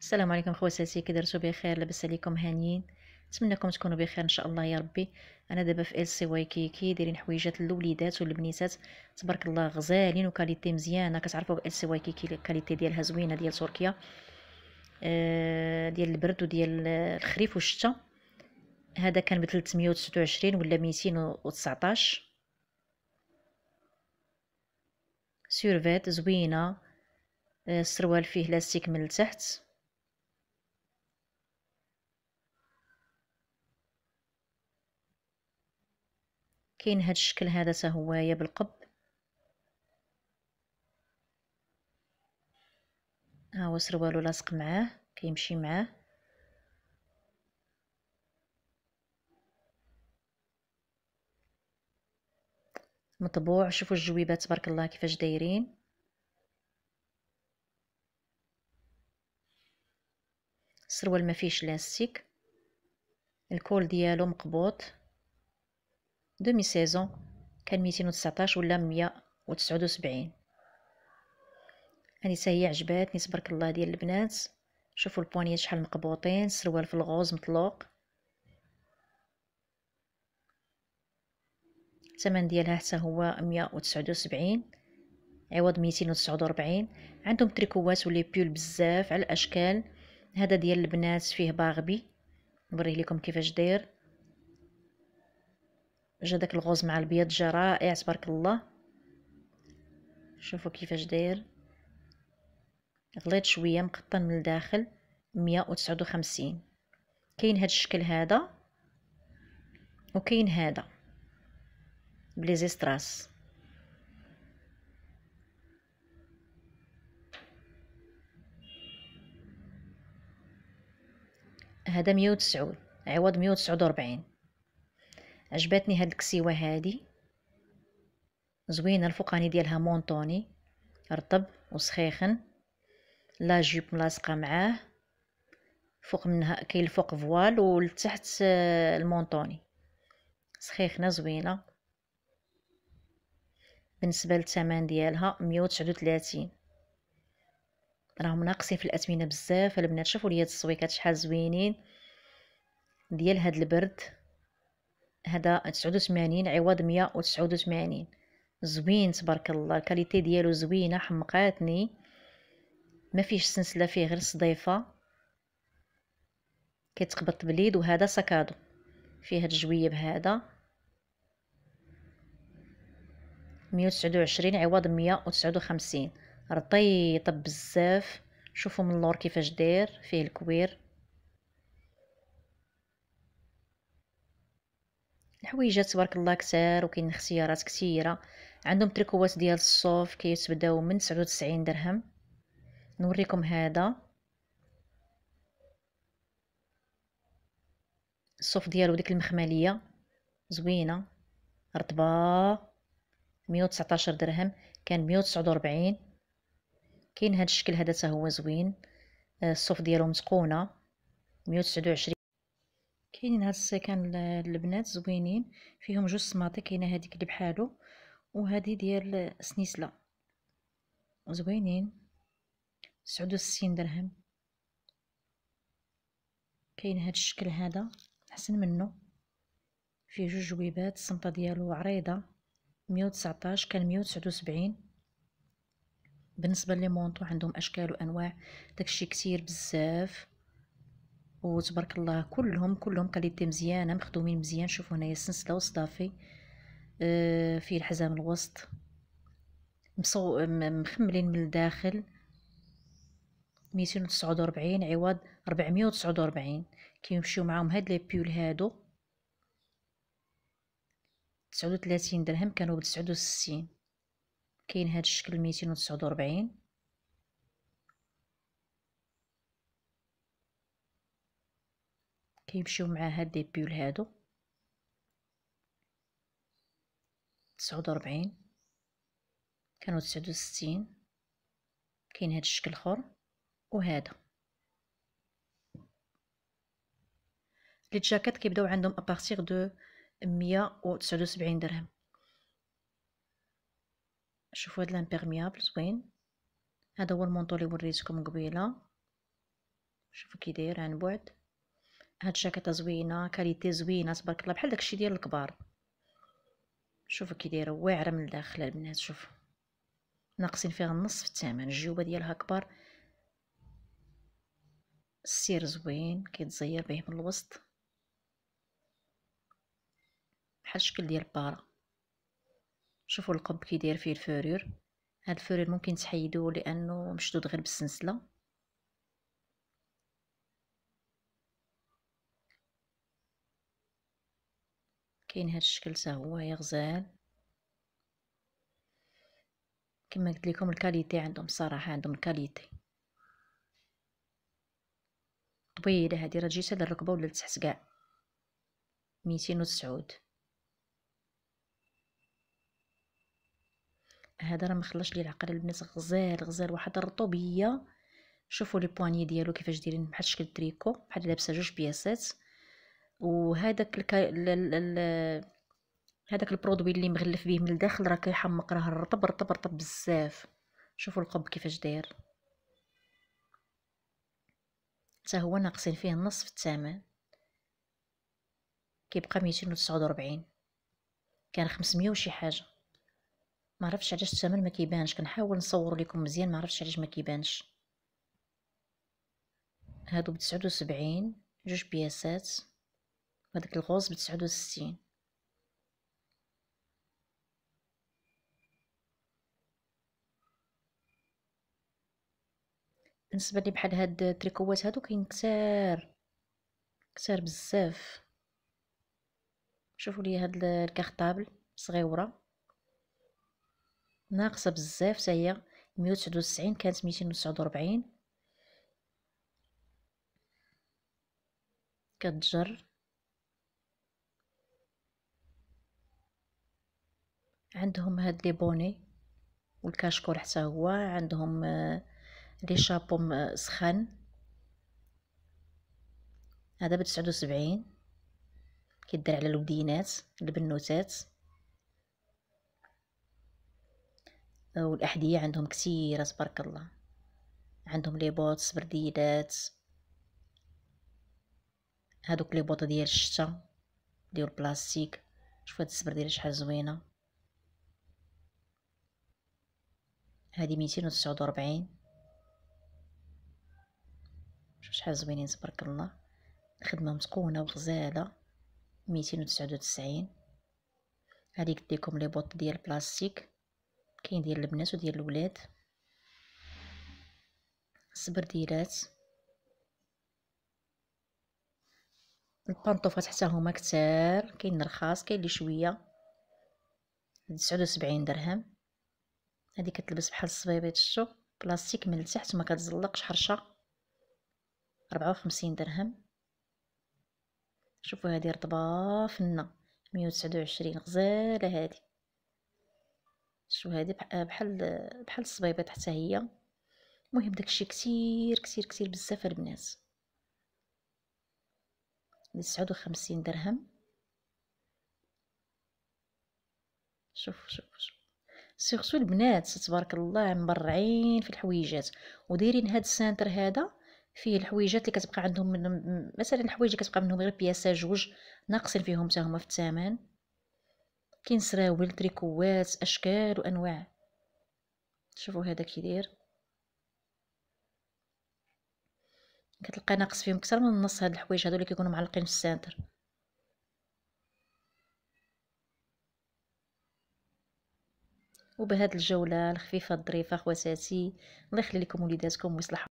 السلام عليكم خواتاتي كي درتو بخير لاباس عليكم هانيين نتمنىكم تكونوا بخير ان شاء الله يا ربي انا دابا في ال سي واي كيكي دايرين حويجات للوليدات والبنيتات تبارك الله غزالين وكاليتي مزيانه كتعرفوا ال سي واي كيكي الكاليتي ديالها زوينه ديال تركيا آه، ديال البرد وديال الخريف والشتاء هذا كان ب 329 ولا 219 سيرفيت زوينه آه، السروال فيه لاستيك من التحت كاين هذا الشكل هذا تهوايا بالقب ها هو سروالو لاصق معاه كيمشي معاه مطبوع شوفوا الجويبات تبارك الله كيفاش دايرين السروال ما فيش لاستيك الكول ديالو مقبوط دومي سيزون كان ميتين وتسعطاش ولا مية وتسعود وسبعين هاني هي عجباتني تبارك الله ديال البنات شوفوا البوانيات شحال مقبوطين السروال في الغوز مطلوق الثمن ديالها حتى هو مية وتسعود وسبعين عوض ميتين وتسعود وربعين عندهم تريكوات ولي بيول بزاف على الاشكال هذا ديال البنات فيه باغبي نوريه لكم كيفاش داير جا داك الغوز مع البيض جا رائع تبارك الله شوفوا كيفاش داير غليظ شويه مقطن من الداخل 159 كاين هذا الشكل هذا وكاين هذا بلي زيستراس هذا 109 عوض 149 عجبتني هاد الكسيوه هادي زوينه الفوقاني ديالها مونطوني رطب وسخيخن لا جيب ملاصقه معاه فوق منها كاين الفوق فوال والتحت آه، المونطوني سخيخنه زوينه بالنسبه للثمن ديالها مية وتسعود وتلاتين راهم ناقصين في الاثمنه بزاف البنات شوفوا لي هاد السويكات شحال زوينين ديال هاد البرد هذا تسعود عوض مية زوين تبارك الله الكاليتي ديالو زوينه حمقاتني ما فيش سنسله فيه غير صديفه كيتقبط بليد وهذا سكادو فيه هاد الجويه بهذا مية وعشرين عوض مية وتسعود وخمسين رطيطب بزاف شوفوا من اللور كيفاش داير فيه الكوير الحويجات تبارك الله كثار وكاين اختيارات كثيره عندهم تريكوات ديال الصوف كيتبداو من 99 درهم نوريكم هذا الصوف ديالو ديك المخمليه زوينه رطبه 119 درهم كان 149 كاين هذا الشكل هذا حتى هو زوين آه، الصوف ديالو متقونه 129 كاينين هاد السكن البنات زوينين فيهم جوج سماطي كاينه هذيك اللي بحالو وهذه ديال سنيسله زوينين تسعود وستين درهم كاين هاد الشكل هذا احسن منه فيه جوج جويبات السمطه ديالو عريضه مية وتسعطاش كان مية وتسعود وسبعين بالنسبه لي مونطو عندهم اشكال وانواع داكشي كتير بزاف وتبارك الله كلهم كلهم كاليتي مزيانه مخدومين مزيان شوفوا هنايا السنسله وصدافي آه، في فيه الحزام الوسط مصو مخملين من الداخل ميتين وتسعود وربعين عوض ربعمية وتسعود وربعين كيمشيو معاهم هاد لي بيول هادو تسعود وتلاتين درهم كانوا بتسعود وستين كاين هاد الشكل ميتين وتسعود وربعين كيمشيو مع هاد لي بول هادو تسعود وربعين كانوا تسعود وستين كاين هاد الشكل اخر وهذا لي جاكيت كيبداو عندهم ابارتيغ دو مية تسعود وسبعين درهم شوفوا هاد لامبيرميابل زوين هذا هو المونطو اللي وريتكم قبيله شوفوا كي داير عن بعد هاد الجاكيطه زوينه كاليتي زوينه تبارك الله بحال داكشي ديال الكبار شوفوا كي دايره واعره من الداخل البنات شوف ناقصين فيها النص في الثمن الجيوبه ديالها كبار السير زوين كيتزير به من الوسط بحال الشكل ديال بارا شوفوا القب كي داير فيه الفورير هاد الفورير ممكن تحيدوه لانه مشدود غير بالسلسله كاين هذا الشكل حتى هو غزال كما قلت لكم الكاليتي عندهم صراحه عندهم الكاليتي طويله هذه راه جيت على الركبه ولا لتحت كاع ميتين هذا راه مخلص لي العقل البنات غزال غزال واحد الرطوبيه شوفوا لي بواني ديالو كيفاش دايرين بحال شكل تريكو بحال لابسه جوج بياسات وهذاك الكا... ل... ل... هذاك البرودوي اللي مغلف به من الداخل راه كيحمق راه رطب رطب رطب بزاف شوفوا القب كيفاش داير حتى هو ناقصين فيه النصف الثمن كيبقى 249 كان 500 وشي حاجه ما عرفتش علاش الثمن ما كيبانش كنحاول نصور لكم مزيان ما عرفتش علاش ما كيبانش هادو ب 79 جوج بياسات وهداك الغوص بتسعود 69 بالنسبه لي بحال هاد التريكوات هادو كاين كتار كتار بزاف شوفوا لي هاد الكارطابل صغيوره ناقصه بزاف حتى هي 199 كانت 249 كتجر عندهم هاد لي بوني والكاشكول حتى هو عندهم آه، لي شابو آه، سخان هذا ب وسبعين كيدير على الودينات البنوتات آه، والاحذيه عندهم كثيره تبارك الله عندهم لي بوط برديدات هادوك لي بوط ديال الشتا ديال البلاستيك شوف هاد السبرديله شحال زوينه هذه ميتين تسعود وربعين شوف شحال زوينين تبارك الله الخدمة متقونة وغزالة ميتين تسعود وتسعين هادي قلت لي بوط ديال البلاستيك كاين ديال البنات وديال الولاد السبرديلات البانطوفات حتى هما كتار كاين رخاص كاين لي شويه تسعود درهم هذه كتلبس بحال الصبيبات الشو بلاستيك من التحت وما كتزلقش حرشه 54 درهم شوفوا هذه رطبه فنه 129 غزاله هذه شو هذه بحال بحال الصبيبات حتى هي المهم داكشي كثير كثير كثير بزاف البنات تسعود 59 درهم شوف شوف شوف سيرسو البنات تبارك الله مبرعين في الحويجات ودايرين هاد السانتر هذا فيه الحويجات اللي كتبقى عندهم من مثلا الحوايج كتبقى منهم غير بياسه جوج ناقصين فيهم حتى هما في الثمن كاين سراول تريكوات اشكال وانواع شوفوا هذا كي داير كتلقى ناقص فيهم اكثر من النص هاد الحوايج هادو اللي كيكونوا معلقين في السنتر وبهذه الجوله الخفيفه الظريفه خواتاتي الله يخلي لكم وليداتكم ويصلح